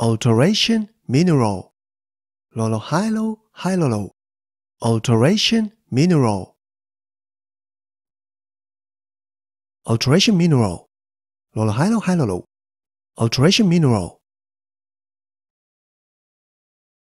alteration mineral lolohylo hylolo alteration mineral alteration mineral lolohylo hylolo alteration mineral